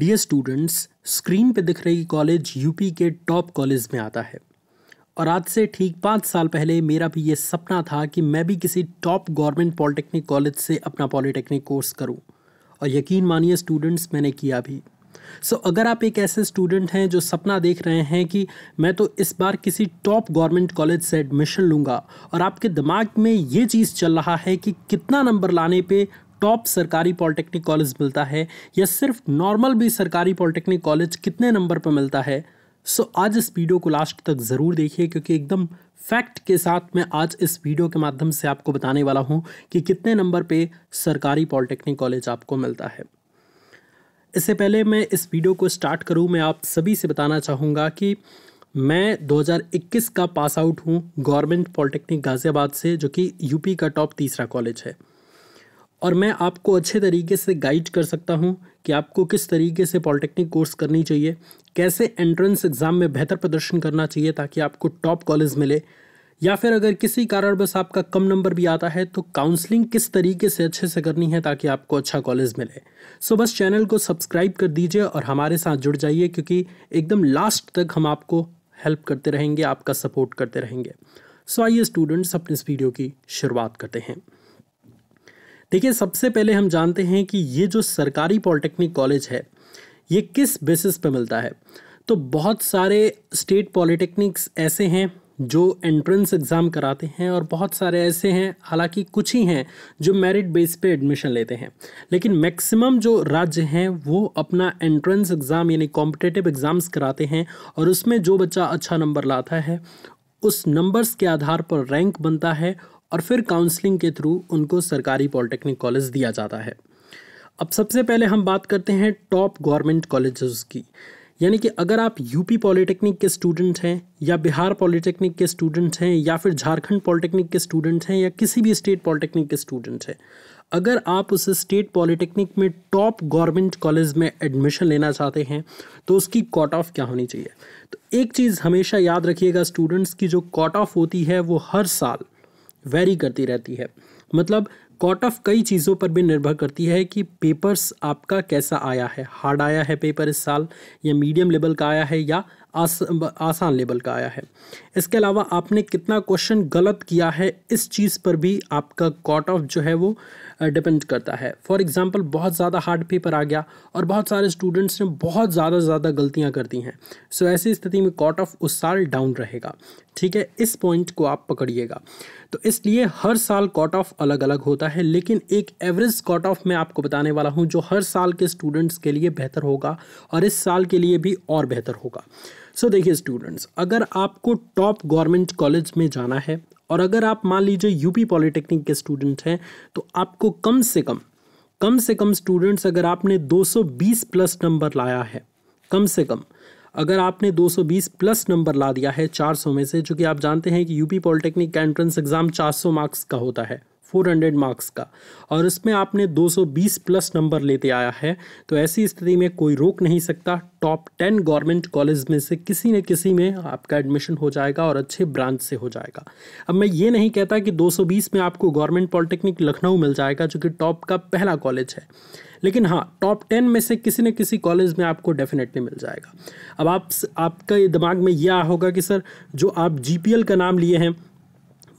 dear students screen पे दिख रही कॉलेज यूपी के टॉप कॉलेज में आता है और आज से ठीक पाँच साल पहले मेरा भी ये सपना था कि मैं भी किसी टॉप गवर्नमेंट पॉलिटेक्निक कॉलेज से अपना पॉलिटेक्निक कोर्स करूं और यकीन मानिए स्टूडेंट्स मैंने किया भी सो so, अगर आप एक ऐसे स्टूडेंट हैं जो सपना देख रहे हैं कि मैं तो इस बार किसी टॉप गवर्नमेंट कॉलेज से एडमिशन लूँगा और आपके दिमाग में ये चीज़ चल रहा है कि कितना नंबर लाने पे टॉप सरकारी पॉलिटेक्निक कॉलेज मिलता है या सिर्फ नॉर्मल भी सरकारी पॉलिटेक्निक कॉलेज कितने नंबर पर मिलता है सो आज इस वीडियो को लास्ट तक ज़रूर देखिए क्योंकि एकदम फैक्ट के साथ मैं आज इस वीडियो के माध्यम से आपको बताने वाला हूँ कि कितने नंबर पे सरकारी पॉलिटेक्निक कॉलेज आपको मिलता है इससे पहले मैं इस वीडियो को स्टार्ट करूँ मैं आप सभी से बताना चाहूँगा कि मैं 2021 का पास आउट हूँ गवर्नमेंट पॉलिटेक्निक गाज़ियाबाद से जो कि यूपी का टॉप तीसरा कॉलेज है और मैं आपको अच्छे तरीके से गाइड कर सकता हूँ कि आपको किस तरीके से पॉलिटेक्निक कोर्स करनी चाहिए कैसे एंट्रेंस एग्ज़ाम में बेहतर प्रदर्शन करना चाहिए ताकि आपको टॉप कॉलेज मिले या फिर अगर किसी कारण बस आपका कम नंबर भी आता है तो काउंसलिंग किस तरीके से अच्छे से करनी है ताकि आपको अच्छा कॉलेज मिले सो बस चैनल को सब्सक्राइब कर दीजिए और हमारे साथ जुड़ जाइए क्योंकि एकदम लास्ट तक हम आपको हेल्प करते रहेंगे आपका सपोर्ट करते रहेंगे सो आइए स्टूडेंट्स अपने इस वीडियो की शुरुआत करते हैं देखिए सबसे पहले हम जानते हैं कि ये जो सरकारी पॉलिटेक्निक कॉलेज है ये किस बेसिस पे मिलता है तो बहुत सारे स्टेट पॉलिटेक्निक्स ऐसे हैं जो एंट्रेंस एग्ज़ाम कराते हैं और बहुत सारे ऐसे हैं हालांकि कुछ ही हैं जो मेरिट बेस पे एडमिशन लेते हैं लेकिन मैक्सिमम जो राज्य हैं वो अपना एंट्रेंस एग्ज़ाम यानी कॉम्पिटेटिव एग्ज़ाम्स कराते हैं और उसमें जो बच्चा अच्छा नंबर लाता है उस नंबर्स के आधार पर रैंक बनता है और फिर काउंसलिंग के थ्रू उनको सरकारी पॉलिटेक्निक कॉलेज दिया जाता है अब सबसे पहले हम बात करते हैं टॉप गवर्नमेंट कॉलेजेस की यानी कि अगर आप यूपी पॉलिटेक्निक के स्टूडेंट हैं या बिहार पॉलिटेक्निक के स्टूडेंट हैं या फिर झारखंड पॉलिटेक्निक के स्टूडेंट हैं या किसी भी स्टेट पॉलिटेक्निक के स्टूडेंट हैं अगर आप उस स्टेट पॉलिटेक्निक में टॉप गवर्नमेंट कॉलेज में एडमिशन लेना चाहते हैं तो उसकी कॉट ऑफ क्या होनी चाहिए तो एक चीज़ हमेशा याद रखिएगा स्टूडेंट्स की जो कॉट ऑफ होती है वो हर साल वेरी करती रहती है मतलब कॉट ऑफ कई चीज़ों पर भी निर्भर करती है कि पेपर्स आपका कैसा आया है हार्ड आया है पेपर इस साल या मीडियम लेवल का आया है या आस, आसान लेवल का आया है इसके अलावा आपने कितना क्वेश्चन गलत किया है इस चीज़ पर भी आपका कॉट ऑफ जो है वो डिपेंड करता है फॉर एग्ज़ाम्पल बहुत ज़्यादा हार्ड पेपर आ गया और बहुत सारे स्टूडेंट्स ने बहुत ज़्यादा ज़्यादा गलतियाँ कर दी हैं सो so, ऐसी स्थिति में कॉट ऑफ उस साल डाउन रहेगा ठीक है इस पॉइंट को आप पकड़िएगा तो इसलिए हर साल कॉट ऑफ अलग अलग होता है लेकिन एक एवरेज कॉट ऑफ मैं आपको बताने वाला हूँ जो हर साल के स्टूडेंट्स के लिए बेहतर होगा और इस साल के लिए भी और बेहतर होगा सो देखिए स्टूडेंट्स अगर आपको टॉप गवर्नमेंट कॉलेज में जाना है और अगर आप मान लीजिए यूपी पॉलिटेक्निक के स्टूडेंट हैं तो आपको कम से कम कम से कम स्टूडेंट्स अगर आपने 220 प्लस नंबर लाया है कम से कम अगर आपने 220 प्लस नंबर ला दिया है 400 में से जो कि आप जानते हैं कि यूपी पॉलिटेक्निक का एंट्रेंस एग्ज़ाम 400 मार्क्स का होता है 400 मार्क्स का और उसमें आपने 220 प्लस नंबर लेते आया है तो ऐसी स्थिति में कोई रोक नहीं सकता टॉप 10 गवर्नमेंट कॉलेज में से किसी न किसी में आपका एडमिशन हो जाएगा और अच्छे ब्रांच से हो जाएगा अब मैं ये नहीं कहता कि 220 में आपको गवर्नमेंट पॉलिटेक्निक लखनऊ मिल जाएगा जो कि टॉप का पहला कॉलेज है लेकिन हाँ टॉप टेन में से किसी न किसी कॉलेज में आपको डेफिनेटली मिल जाएगा अब आप आपका दिमाग में यह होगा कि सर जो आप जी का नाम लिए हैं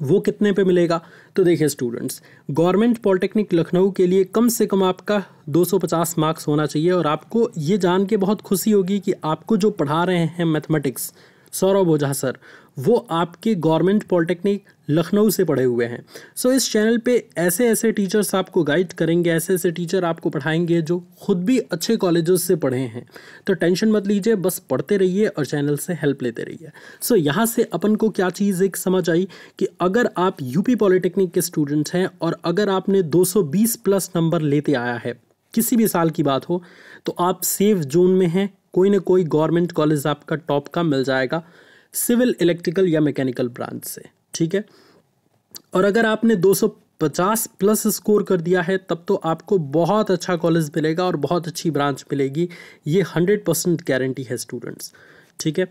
वो कितने पे मिलेगा तो देखिए स्टूडेंट्स गवर्नमेंट पॉलिटेक्निक लखनऊ के लिए कम से कम आपका 250 मार्क्स होना चाहिए और आपको ये जान के बहुत खुशी होगी कि आपको जो पढ़ा रहे हैं मैथमेटिक्स सौरभ ओझा सर वो आपके गवर्नमेंट पॉलिटेक्निक लखनऊ से पढ़े हुए हैं सो so, इस चैनल पे ऐसे ऐसे टीचर्स आपको गाइड करेंगे ऐसे ऐसे टीचर आपको पढ़ाएंगे जो खुद भी अच्छे कॉलेजेस से पढ़े हैं तो टेंशन मत लीजिए बस पढ़ते रहिए और चैनल से हेल्प लेते रहिए सो so, यहाँ से अपन को क्या चीज़ एक समझ आई कि अगर आप यूपी पॉलिटेक्निक के स्टूडेंट्स हैं और अगर आपने 220 प्लस नंबर लेते आया है किसी भी साल की बात हो तो आप सेफ जोन में हैं कोई ना कोई गवर्नमेंट कॉलेज आपका टॉप का मिल जाएगा सिविल इलेक्ट्रिकल या मैकेनिकल ब्रांच से ठीक है और अगर आपने 250 प्लस स्कोर कर दिया है तब तो आपको बहुत अच्छा कॉलेज मिलेगा और बहुत अच्छी ब्रांच मिलेगी ये 100 परसेंट गारंटी है स्टूडेंट्स ठीक है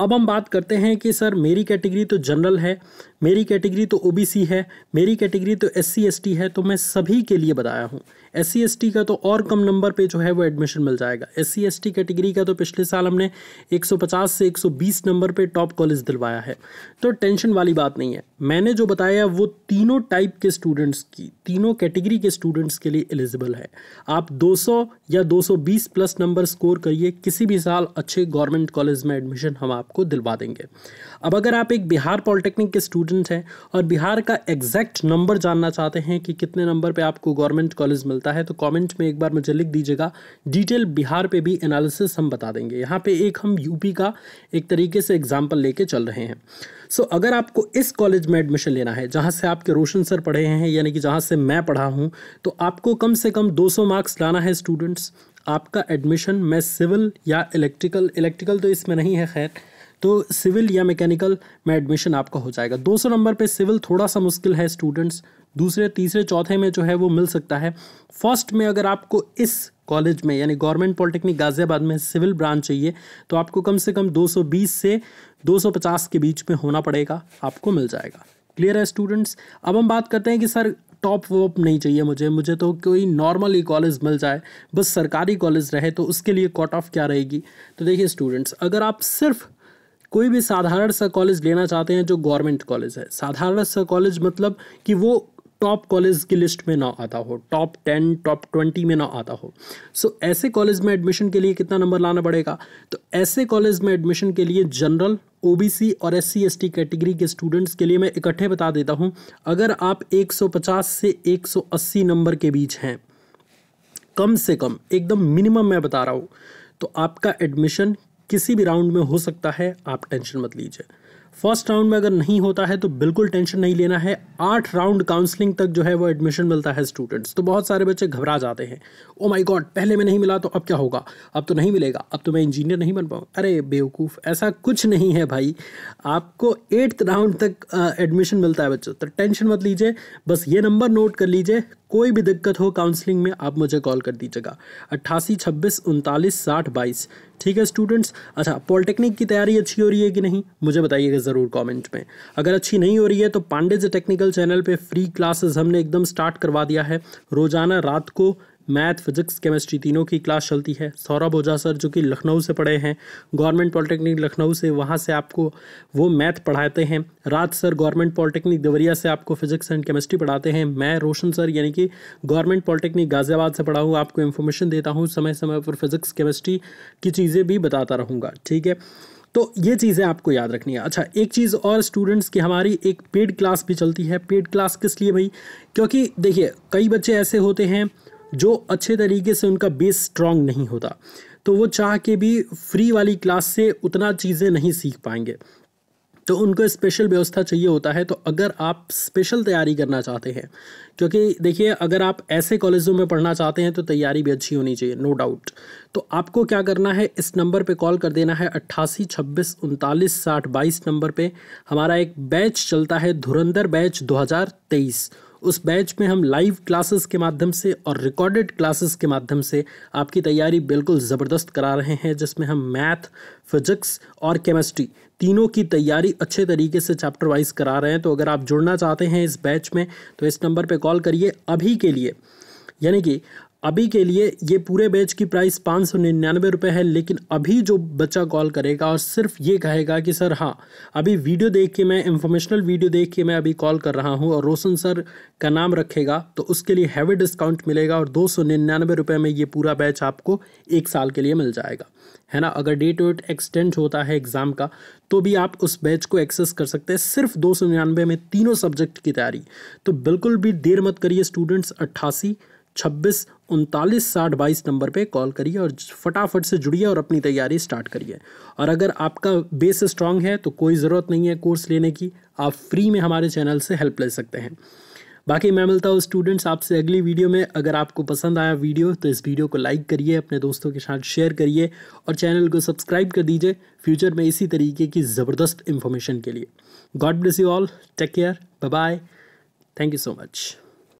अब हम बात करते हैं कि सर मेरी कैटेगरी तो जनरल है मेरी कैटेगरी तो ओबीसी है मेरी कैटेगरी तो एस सी है तो मैं सभी के लिए बताया हूँ एस सी का तो और कम नंबर पे जो है वो एडमिशन मिल जाएगा एस सी कैटेगरी का तो पिछले साल हमने 150 से 120 नंबर पे टॉप कॉलेज दिलवाया है तो टेंशन वाली बात नहीं है मैंने जो बताया वो तीनों टाइप के स्टूडेंट्स की तीनों कैटेगरी के स्टूडेंट्स के लिए एलिजिबल है आप 200 या 220 प्लस नंबर स्कोर करिए किसी भी साल अच्छे गवर्नमेंट कॉलेज में एडमिशन हम आप आपको दिलवा देंगे अब अगर आप एक बिहार पॉलिटेक्निक के स्टूडेंट हैं और बिहार का एग्जैक्ट नंबर जानना चाहते हैं कि कितने नंबर पे आपको गवर्नमेंट कॉलेज मिलता है तो कमेंट में एक बार मुझे लिख दीजिएगा डिटेल बिहार पे भी एनालिसिस हम बता देंगे यहाँ पे एक हम यूपी का एक तरीके से एग्जाम्पल लेके चल रहे हैं सो so, अगर आपको इस कॉलेज में एडमिशन लेना है जहाँ से आपके रोशन सर पढ़े हैं यानी कि जहाँ से मैं पढ़ा हूँ तो आपको कम से कम 200 मार्क्स लाना है स्टूडेंट्स आपका एडमिशन मैं सिविल या इलेक्ट्रिकल इलेक्ट्रिकल तो इसमें नहीं है खैर तो सिविल या मैकेनिकल में एडमिशन आपका हो जाएगा दो सौ नंबर पे सिविल थोड़ा सा मुश्किल है स्टूडेंट्स दूसरे तीसरे चौथे में जो है वो मिल सकता है फर्स्ट में अगर आपको इस कॉलेज में यानी गवर्नमेंट पॉलिटेक्निक गाज़ियाबाद में सिविल ब्रांच चाहिए तो आपको कम से कम 220 से 250 के बीच में होना पड़ेगा आपको मिल जाएगा क्लियर है स्टूडेंट्स अब हम बात करते हैं कि सर टॉप वॉप नहीं चाहिए मुझे मुझे तो कोई नॉर्मल ही कॉलेज मिल जाए बस सरकारी कॉलेज रहे तो उसके लिए कॉट ऑफ क्या रहेगी तो देखिए स्टूडेंट्स अगर आप सिर्फ कोई भी साधारण सा कॉलेज लेना चाहते हैं जो गवर्नमेंट कॉलेज है साधारण सा कॉलेज मतलब कि वो टॉप कॉलेज की लिस्ट में ना आता हो टॉप टेन टॉप ट्वेंटी में ना आता हो सो so, ऐसे कॉलेज में एडमिशन के लिए कितना नंबर लाना पड़ेगा तो ऐसे कॉलेज में एडमिशन के लिए जनरल ओबीसी और एस सी कैटेगरी के स्टूडेंट्स के लिए मैं इकट्ठे बता देता हूँ अगर आप 150 से 180 नंबर के बीच हैं कम से कम एकदम मिनिमम मैं बता रहा हूँ तो आपका एडमिशन किसी भी राउंड में हो सकता है आप टेंशन मत लीजिए फर्स्ट राउंड में अगर नहीं होता है तो बिल्कुल टेंशन नहीं लेना है आठ राउंड काउंसलिंग तक जो है वो एडमिशन मिलता है स्टूडेंट्स तो बहुत सारे बच्चे घबरा जाते हैं ओ माय गॉड पहले में नहीं मिला तो अब क्या होगा अब तो नहीं मिलेगा अब तो मैं इंजीनियर नहीं बन पाऊँ अरे बेवकूफ़ ऐसा कुछ नहीं है भाई आपको एट्थ राउंड तक एडमिशन मिलता है बच्चों तो टेंशन मत लीजिए बस ये नंबर नोट कर लीजिए कोई भी दिक्कत हो काउंसलिंग में आप मुझे कॉल कर दीजिएगा अट्ठासी छब्बीस उनतालीस साठ बाईस ठीक है स्टूडेंट्स अच्छा पॉलिटेक्निक की तैयारी अच्छी हो रही है कि नहीं मुझे बताइएगा ज़रूर कमेंट में अगर अच्छी नहीं हो रही है तो पांडे जी टेक्निकल चैनल पे फ्री क्लासेस हमने एकदम स्टार्ट करवा दिया है रोज़ाना रात को मैथ फिजिक्स केमिस्ट्री तीनों की क्लास चलती है सौरभ ओझा सर जो कि लखनऊ से पढ़े हैं गवर्नमेंट पॉलिटेक्निक लखनऊ से वहाँ से आपको वो मैथ पढ़ाते हैं Raj sir government polytechnic Deoria से आपको फिजिक्स एंड केमिस्ट्री पढ़ाते हैं मैं रोशन सर यानी कि गवर्नमेंट पॉलिटेक्निक गाज़ियाबाद से पढ़ा हूँ आपको इन्फॉर्मेशन देता हूँ समय समय पर फिजिक्स केमिस्ट्री की चीज़ें भी बताता रहूँगा ठीक है तो ये चीज़ें आपको याद रखनी है अच्छा एक चीज़ और स्टूडेंट्स की हमारी एक पेड क्लास भी चलती है पेड क्लास किस लिए भाई क्योंकि देखिए कई बच्चे ऐसे होते हैं जो अच्छे तरीके से उनका बेस स्ट्रांग नहीं होता तो वो चाह के भी फ्री वाली क्लास से उतना चीज़ें नहीं सीख पाएंगे तो उनको स्पेशल व्यवस्था चाहिए होता है तो अगर आप स्पेशल तैयारी करना चाहते हैं क्योंकि देखिए अगर आप ऐसे कॉलेजों में पढ़ना चाहते हैं तो तैयारी भी अच्छी होनी चाहिए नो डाउट तो आपको क्या करना है इस नंबर पे कॉल कर देना है अट्ठासी छब्बीस उनतालीस साठ बाईस नंबर पे हमारा एक बैच चलता है धुरंधर बैच दो उस बैच में हम लाइव क्लासेस के माध्यम से और रिकॉर्डेड क्लासेस के माध्यम से आपकी तैयारी बिल्कुल ज़बरदस्त करा रहे हैं जिसमें हम मैथ फिजिक्स और केमिस्ट्री तीनों की तैयारी अच्छे तरीके से चैप्टर वाइज करा रहे हैं तो अगर आप जुड़ना चाहते हैं इस बैच में तो इस नंबर पर कॉल करिए अभी के लिए यानी कि अभी के लिए ये पूरे बैच की प्राइस पाँच सौ निन्यानवे रुपये है लेकिन अभी जो बच्चा कॉल करेगा और सिर्फ ये कहेगा कि सर हाँ अभी वीडियो देख के मैं इंफॉर्मेशनल वीडियो देख के मैं अभी कॉल कर रहा हूँ और रोशन सर का नाम रखेगा तो उसके लिए हैवी डिस्काउंट मिलेगा और दो सौ निन्यानवे रुपये में ये पूरा बैच आपको एक साल के लिए मिल जाएगा है ना अगर डेट वेट एक्सटेंड होता है एग्ज़ाम का तो भी आप उस बैच को एक्सेस कर सकते हैं सिर्फ दो सौ निन्यानवे में तीनों सब्जेक्ट की तैयारी तो बिल्कुल भी देर मत करिए स्टूडेंट्स अट्ठासी छब्बीस उनतालीस साठ बाईस नंबर पे कॉल करिए और फटाफट से जुड़िए और अपनी तैयारी स्टार्ट करिए और अगर आपका बेस स्ट्रांग है तो कोई ज़रूरत नहीं है कोर्स लेने की आप फ्री में हमारे चैनल से हेल्प ले सकते हैं बाकी मैं मिलता हूँ स्टूडेंट्स आपसे अगली वीडियो में अगर आपको पसंद आया वीडियो तो इस वीडियो को लाइक करिए अपने दोस्तों के साथ शेयर करिए और चैनल को सब्सक्राइब कर दीजिए फ्यूचर में इसी तरीके की ज़बरदस्त इन्फॉर्मेशन के लिए God bless you all take care bye bye thank you so much